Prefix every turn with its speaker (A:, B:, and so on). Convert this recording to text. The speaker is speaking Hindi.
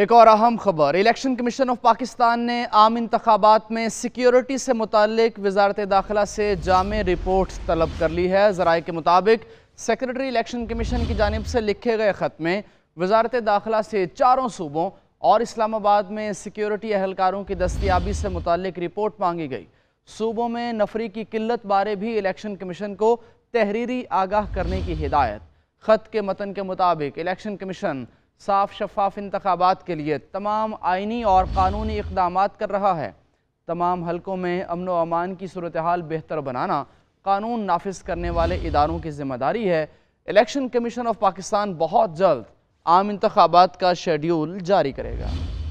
A: एक और अहम खबर इलेक्शन कमीशन ऑफ पाकिस्तान ने आम इंतबात में सिक्योरिटी से मुतक वजारत दाखिला से जाम रिपोर्ट तलब कर ली है जराये के मुताबिक सेक्रेटरी इलेक्शन कमीशन की जानब से लिखे गए ख़त में वजारत दाखिला से चारों सूबों और इस्लामाबाद में सिक्योरिटी अहलकारों की दस्तियाबी से मुतक रिपोर्ट मांगी गई सूबों में नफरी की किल्लत बारे भी इलेक्शन कमीशन को तहरीरी आगाह करने की हिदायत ख़त के मतन के मुताबिक इलेक्शन कमीशन साफ शफाफ इंतबात के लिए तमाम आइनी और कानूनी इकदाम कर रहा है तमाम हलकों में अमन व अमान की सूरत हाल बेहतर बनाना कानून नाफिज करने वाले इदारों की जिम्मेदारी है इलेक्शन कमीशन ऑफ पाकिस्तान बहुत जल्द आम इंतबात का शेड्यूल जारी करेगा